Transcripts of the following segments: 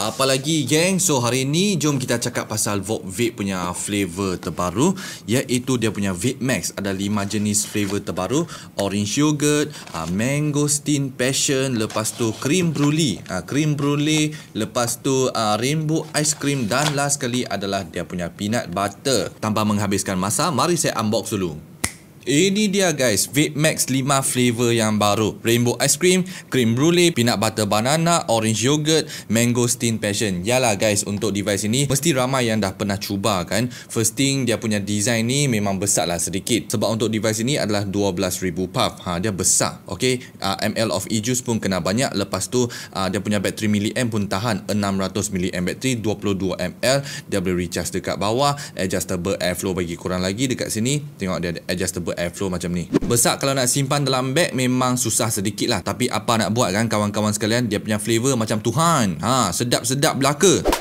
Apa lagi geng? So hari ni jom kita cakap pasal Vogue Vape punya flavor terbaru iaitu dia punya Vape Max. Ada lima jenis flavor terbaru. Orange Yogurt, ah, Mangosteen Passion, lepas tu Cream Brulee. Ah, cream Brulee, lepas tu ah, Rainbow Ice Cream dan last kali adalah dia punya Peanut Butter. Tanpa menghabiskan masa, mari saya unbox dulu. Ini dia guys, Vape Max 5 flavor yang baru. Rainbow Ice Cream, Cream Brulee, Peanut Butter Banana, Orange Yogurt, Mango Steam Passion. Yalah guys, untuk device ini mesti ramai yang dah pernah cuba kan. First thing, dia punya design ni memang besar lah sedikit. Sebab untuk device ini adalah 12,000 puff. Ha, dia besar. Okay, uh, ah, ML of E-Juice pun kena banyak. Lepas tu, uh, dia punya bateri mAh pun tahan 600mAh bateri, 22ml. Dia boleh recharge dekat bawah. Adjustable airflow bagi kurang lagi dekat sini. Tengok dia ada adjustable super airflow macam ni. Besar kalau nak simpan dalam bag memang susah sedikit lah. Tapi apa nak buat kan kawan-kawan sekalian dia punya flavor macam Tuhan. Ha, sedap-sedap belaka.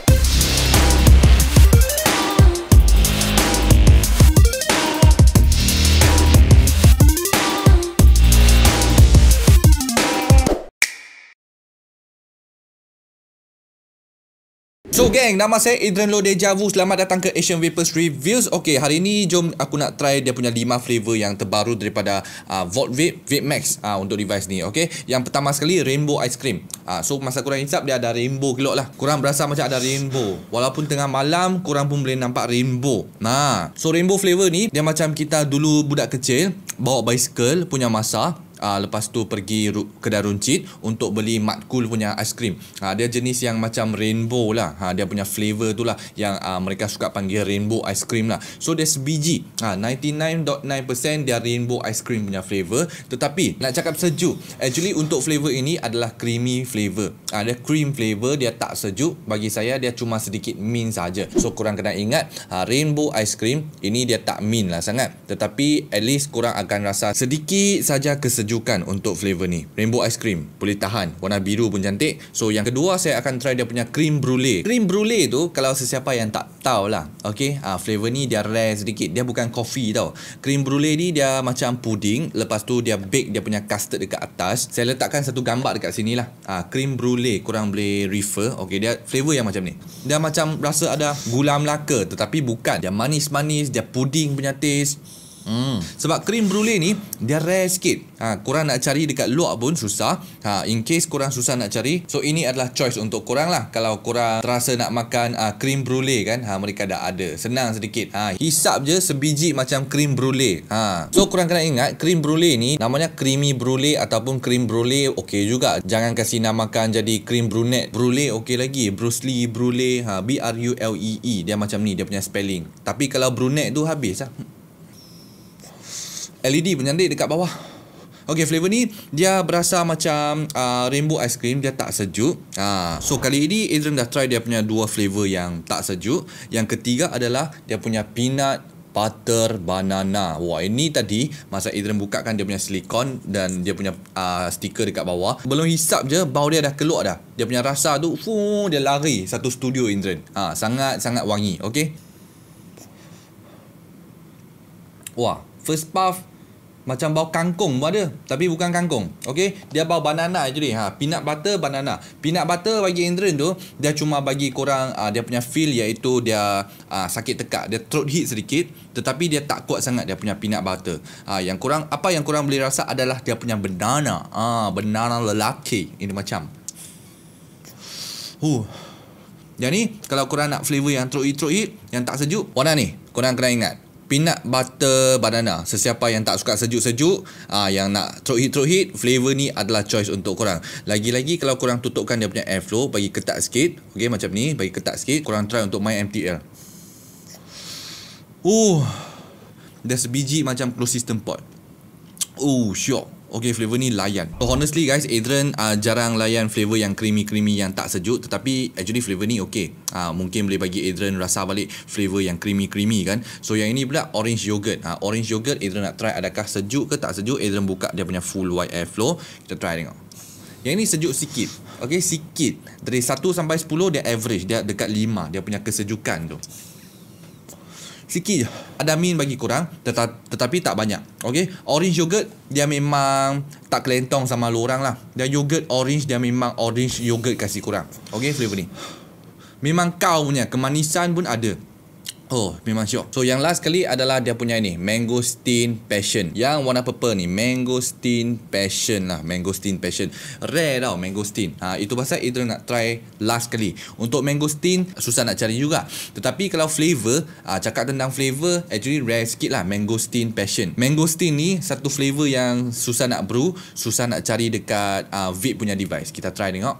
So gang, nama saya Adrian Lo Deja Vu. Selamat datang ke Asian Vapers Reviews. Okay, hari ni jom aku nak try dia punya 5 flavor yang terbaru daripada uh, Vault Vape, Vape Max uh, untuk device ni. Okay, yang pertama sekali Rainbow Ice Cream. Uh, so masa kurang hisap dia ada rainbow kelok lah. kurang berasa macam ada rainbow. Walaupun tengah malam, kurang pun boleh nampak rainbow. Nah, so rainbow flavor ni dia macam kita dulu budak kecil bawa bicycle punya masa uh, lepas tu pergi ru- kedai runcit untuk beli matkul punya aiskrim uh, ah, dia jenis yang macam rainbow lah uh, dia punya flavor tu lah yang uh, mereka suka panggil rainbow ice cream lah so dia sebiji uh, 99.9% dia rainbow ice cream punya flavor tetapi nak cakap sejuk actually untuk flavor ini adalah creamy flavor uh, dia cream flavor dia tak sejuk bagi saya dia cuma sedikit mint saja. so kurang kena ingat uh, rainbow cream ini dia tak mint lah sangat tetapi at least kurang akan rasa sedikit saja kesejuk sejukan untuk flavor ni. Rainbow ice cream boleh tahan. Warna biru pun cantik. So yang kedua saya akan try dia punya cream brulee. Cream brulee tu kalau sesiapa yang tak tahu lah. Okay. Ah, flavor ni dia rare sedikit. Dia bukan coffee tau. Cream brulee ni dia macam puding. Lepas tu dia bake dia punya custard dekat atas. Saya letakkan satu gambar dekat sini lah. Ah, cream brulee kurang boleh refer. Okay. Dia flavor yang macam ni. Dia macam rasa ada gula melaka tetapi bukan. Dia manis-manis. Dia puding punya taste. Hmm. Sebab krim brulee ni dia rare sikit. Ha, korang nak cari dekat luar pun susah. Ha, in case korang susah nak cari. So ini adalah choice untuk korang lah. Kalau korang terasa nak makan ha, krim brulee kan. Ha, mereka dah ada. Senang sedikit. Ha, hisap je sebiji macam krim brulee. Ha. So korang kena ingat krim brulee ni namanya creamy brulee ataupun krim brulee okey juga. Jangan kasi namakan jadi krim brunette brulee okey lagi. Bruce Lee brulee. Ha, B-R-U-L-E-E. E. Dia macam ni dia punya spelling. Tapi kalau brunette tu habis lah. Ha. LED penyandik dekat bawah. Okay, flavor ni dia berasa macam uh, rainbow ice cream. Dia tak sejuk. Uh, so, kali ini Adrian dah try dia punya dua flavor yang tak sejuk. Yang ketiga adalah dia punya peanut butter banana. Wah, ini tadi masa Adrian bukakan dia punya silikon dan dia punya uh, stiker dekat bawah. Belum hisap je, bau dia dah keluar dah. Dia punya rasa tu, fuh, dia lari satu studio Adrian. Uh, sangat-sangat wangi, okay? Wah, first puff macam bau kangkung pun ada tapi bukan kangkung okey dia bau banana actually ha peanut butter banana peanut butter bagi Andrian tu dia cuma bagi korang uh, dia punya feel iaitu dia uh, sakit tekak dia throat hit sedikit tetapi dia tak kuat sangat dia punya peanut butter ha yang kurang apa yang kurang boleh rasa adalah dia punya banana ah banana lelaki ini macam huh jadi kalau korang nak flavor yang throat hit throat hit yang tak sejuk warna ni korang kena ingat peanut butter banana. Sesiapa yang tak suka sejuk-sejuk, ah uh, yang nak throw hit throw hit, flavor ni adalah choice untuk korang. Lagi-lagi kalau korang tutupkan dia punya airflow, bagi ketat sikit, okay macam ni, bagi ketat sikit, korang try untuk main MTL. Oh, uh, dia sebiji macam closed system pot. Oh, syok. Sure. Okay, flavor ni layan. So, honestly guys, Adrian uh, jarang layan flavor yang creamy-creamy yang tak sejuk. Tetapi, actually flavor ni okay. Uh, mungkin boleh bagi Adrian rasa balik flavor yang creamy-creamy kan. So, yang ini pula orange yogurt. Uh, orange yogurt, Adrian nak try adakah sejuk ke tak sejuk. Adrian buka dia punya full white flow. Kita try tengok. Yang ini sejuk sikit. Okay, sikit. Dari 1 sampai 10, dia average. Dia dekat 5. Dia punya kesejukan tu sikit ada min bagi kurang tetap, tetapi tak banyak okey orange yogurt dia memang tak kelentong sama lu orang lah dan yogurt orange dia memang orange yogurt kasih kurang okey flavor ni memang kau punya kemanisan pun ada Oh, memang syok. So, yang last kali adalah dia punya ini, mango Mangosteen Passion. Yang warna purple ni. mango Mangosteen Passion lah. Mango Mangosteen Passion. Rare tau, Mangosteen. Ha, itu pasal itu nak try last kali. Untuk mango Mangosteen, susah nak cari juga. Tetapi kalau flavor, ha, cakap tentang flavor, actually rare sikit lah. mango Mangosteen Passion. Mango Mangosteen ni, satu flavor yang susah nak brew. Susah nak cari dekat ha, vape punya device. Kita try tengok.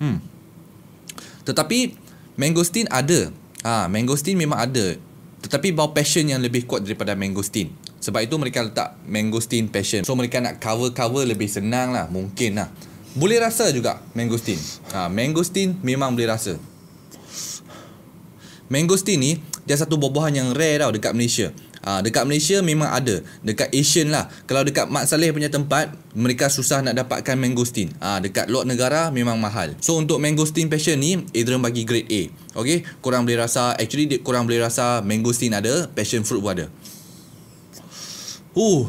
Hmm. Tetapi Mangosteen ada. Ah, ha, mangosteen memang ada. Tetapi bau passion yang lebih kuat daripada mangosteen. Sebab itu mereka letak mangosteen passion. So mereka nak cover-cover lebih senang lah. Mungkin lah. Boleh rasa juga mangosteen. Ah, ha, mangosteen memang boleh rasa. Mangosteen ni dia satu buah-buahan yang rare tau dekat Malaysia. Uh, dekat Malaysia memang ada. Dekat Asian lah. Kalau dekat Mat Saleh punya tempat, mereka susah nak dapatkan mangosteen. Uh, dekat luar negara memang mahal. So untuk mangosteen passion ni, Adrian bagi grade A. Okay, korang boleh rasa, actually korang boleh rasa mangosteen ada, passion fruit pun ada. Uh,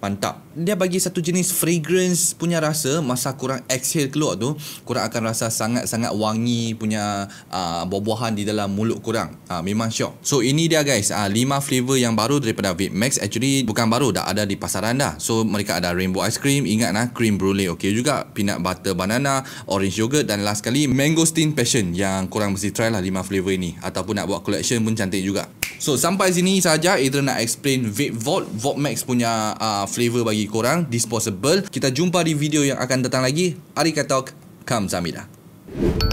Mantap. Dia bagi satu jenis fragrance punya rasa masa kurang exhale keluar tu, kurang akan rasa sangat-sangat wangi punya uh, buah-buahan di dalam mulut kurang. Uh, memang syok. So ini dia guys, uh, ah, 5 flavor yang baru daripada Vape Max actually bukan baru dah ada di pasaran dah. So mereka ada rainbow ice cream, ingat nak cream brulee okey juga, peanut butter banana, orange yogurt dan last kali mango steam passion yang kurang mesti try lah lima flavor ini ataupun nak buat collection pun cantik juga. So sampai sini sahaja Adrian nak explain Vape Vault Vault Max punya uh, flavor bagi korang Disposable Kita jumpa di video yang akan datang lagi Arigatok Kamsahamnida Thank you.